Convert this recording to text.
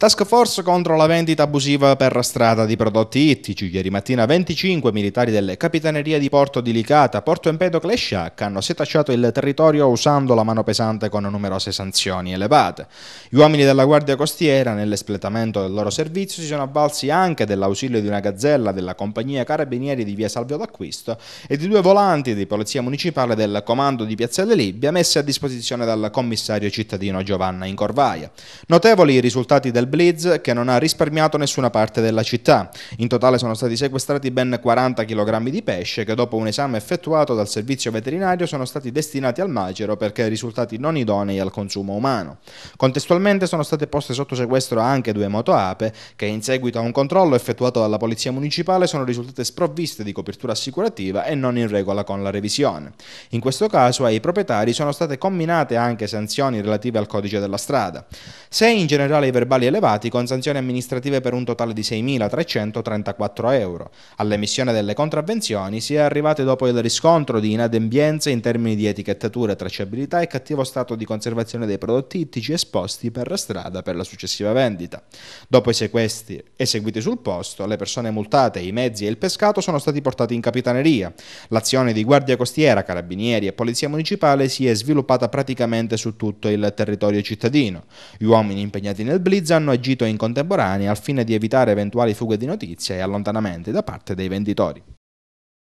Task force contro la vendita abusiva per strada di prodotti ittici. Ieri mattina 25 militari delle capitanerie di Porto di Licata, Porto Empedocle e Sciacca hanno setacciato il territorio usando la mano pesante con numerose sanzioni elevate. Gli uomini della Guardia Costiera, nell'espletamento del loro servizio, si sono avvalsi anche dell'ausilio di una gazzella della compagnia Carabinieri di via Salvio d'Acquisto e di due volanti di Polizia Municipale del Comando di Piazzale Libia messi a disposizione dal commissario cittadino Giovanna Incorvaia. Notevoli i risultati del Blitz che non ha risparmiato nessuna parte della città. In totale sono stati sequestrati ben 40 kg di pesce che dopo un esame effettuato dal servizio veterinario sono stati destinati al macero perché risultati non idonei al consumo umano. Contestualmente sono state poste sotto sequestro anche due motoape che in seguito a un controllo effettuato dalla Polizia Municipale sono risultate sprovviste di copertura assicurativa e non in regola con la revisione. In questo caso ai proprietari sono state comminate anche sanzioni relative al codice della strada. Se in generale i verbali elevati elevati con sanzioni amministrative per un totale di 6.334 euro. All'emissione delle contravvenzioni si è arrivati dopo il riscontro di inadempienze in termini di etichettatura, tracciabilità e cattivo stato di conservazione dei prodotti ittici esposti per strada per la successiva vendita. Dopo i sequestri eseguiti sul posto, le persone multate, i mezzi e il pescato sono stati portati in capitaneria. L'azione di Guardia Costiera, Carabinieri e Polizia Municipale si è sviluppata praticamente su tutto il territorio cittadino. Gli uomini impegnati nel Blitz hanno hanno agito in contemporanea al fine di evitare eventuali fughe di notizie e allontanamenti da parte dei venditori.